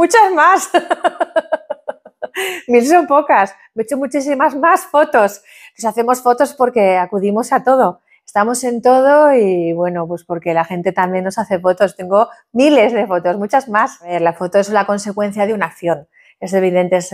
muchas más. Mil son pocas, me he hecho muchísimas más fotos. Nos hacemos fotos porque acudimos a todo, estamos en todo y bueno, pues porque la gente también nos hace fotos. Tengo miles de fotos, muchas más. La foto es la consecuencia de una acción. Es evidente, es,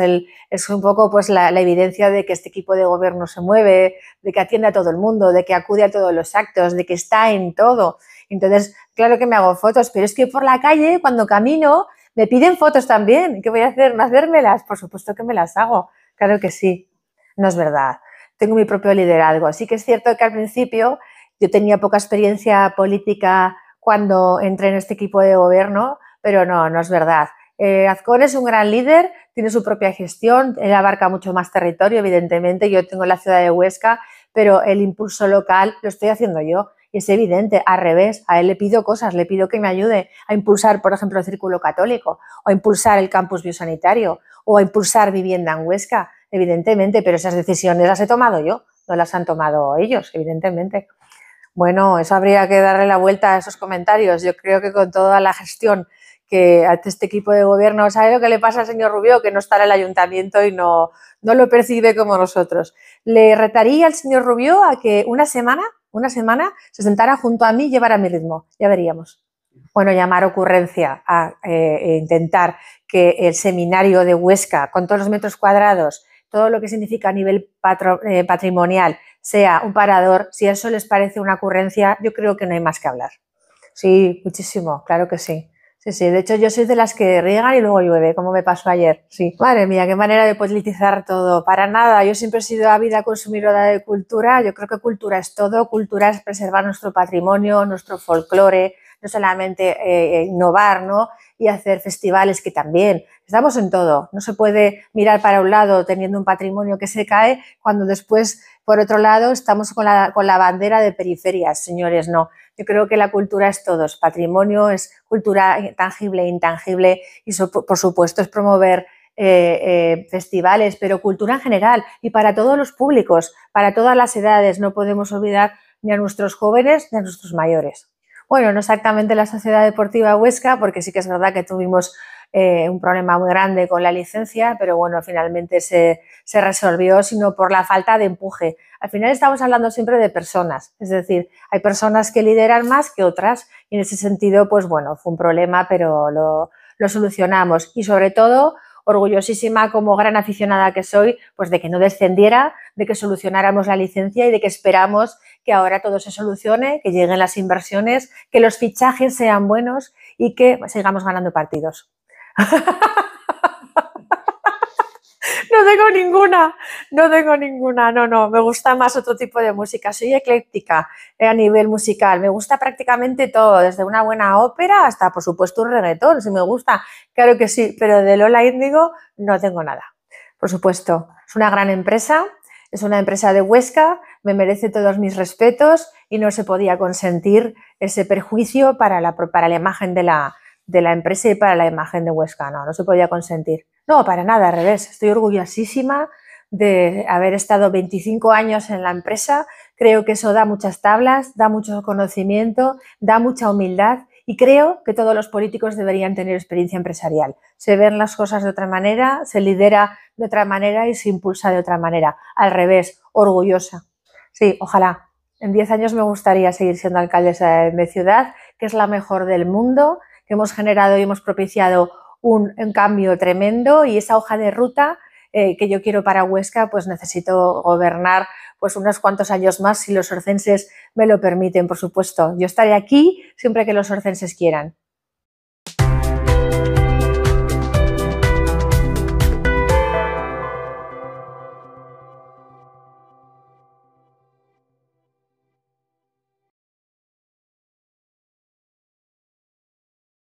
es un poco pues la, la evidencia de que este equipo de gobierno se mueve, de que atiende a todo el mundo, de que acude a todos los actos, de que está en todo. Entonces, claro que me hago fotos, pero es que por la calle, cuando camino, me piden fotos también. ¿Qué voy a hacer? ¿No hacérmelas? Por supuesto que me las hago. Claro que sí. No es verdad. Tengo mi propio liderazgo. Así que es cierto que al principio yo tenía poca experiencia política cuando entré en este equipo de gobierno, pero no, no es verdad. Eh, Azcón es un gran líder, tiene su propia gestión, él abarca mucho más territorio, evidentemente. Yo tengo la ciudad de Huesca, pero el impulso local lo estoy haciendo yo es evidente, al revés, a él le pido cosas, le pido que me ayude a impulsar, por ejemplo, el círculo católico, o a impulsar el campus biosanitario, o a impulsar vivienda en Huesca, evidentemente, pero esas decisiones las he tomado yo, no las han tomado ellos, evidentemente. Bueno, eso habría que darle la vuelta a esos comentarios. Yo creo que con toda la gestión que hace este equipo de gobierno, ¿sabe lo que le pasa al señor Rubio? Que no está en el ayuntamiento y no, no lo percibe como nosotros. Le retaría al señor Rubio a que una semana una semana, se sentará junto a mí y llevará mi ritmo. Ya veríamos. Bueno, llamar ocurrencia a eh, e intentar que el seminario de Huesca, con todos los metros cuadrados, todo lo que significa a nivel eh, patrimonial, sea un parador, si eso les parece una ocurrencia, yo creo que no hay más que hablar. Sí, muchísimo, claro que sí. Sí, sí, de hecho yo soy de las que riegan y luego llueve, como me pasó ayer. Sí. Madre mía, qué manera de politizar todo. Para nada, yo siempre he sido vida consumidora de cultura. Yo creo que cultura es todo. Cultura es preservar nuestro patrimonio, nuestro folclore, no solamente eh, innovar ¿no? y hacer festivales que también. Estamos en todo. No se puede mirar para un lado teniendo un patrimonio que se cae cuando después, por otro lado, estamos con la, con la bandera de periferias, señores. No, yo creo que la cultura es todo. patrimonio, es cultura tangible e intangible y, por supuesto, es promover eh, eh, festivales, pero cultura en general y para todos los públicos, para todas las edades. No podemos olvidar ni a nuestros jóvenes ni a nuestros mayores. Bueno, no exactamente la Sociedad Deportiva Huesca, porque sí que es verdad que tuvimos eh, un problema muy grande con la licencia, pero bueno, finalmente se, se, resolvió, sino por la falta de empuje. Al final estamos hablando siempre de personas, es decir, hay personas que lideran más que otras y en ese sentido, pues bueno, fue un problema, pero lo, lo solucionamos y sobre todo orgullosísima como gran aficionada que soy, pues de que no descendiera, de que solucionáramos la licencia y de que esperamos que ahora todo se solucione, que lleguen las inversiones, que los fichajes sean buenos y que sigamos ganando partidos. No tengo ninguna, no tengo ninguna, no, no, me gusta más otro tipo de música, soy ecléctica eh, a nivel musical, me gusta prácticamente todo, desde una buena ópera hasta, por supuesto, un reggaetón, si me gusta, claro que sí, pero de Lola Índigo no tengo nada, por supuesto, es una gran empresa, es una empresa de Huesca, me merece todos mis respetos y no se podía consentir ese perjuicio para la, para la imagen de la, de la empresa y para la imagen de Huesca, no, no se podía consentir. No, para nada, al revés. Estoy orgullosísima de haber estado 25 años en la empresa. Creo que eso da muchas tablas, da mucho conocimiento, da mucha humildad y creo que todos los políticos deberían tener experiencia empresarial. Se ven las cosas de otra manera, se lidera de otra manera y se impulsa de otra manera. Al revés, orgullosa. Sí, ojalá. En 10 años me gustaría seguir siendo alcaldesa de mi ciudad, que es la mejor del mundo, que hemos generado y hemos propiciado un, cambio tremendo y esa hoja de ruta eh, que yo quiero para Huesca, pues necesito gobernar pues unos cuantos años más si los orcenses me lo permiten, por supuesto. Yo estaré aquí siempre que los orcenses quieran.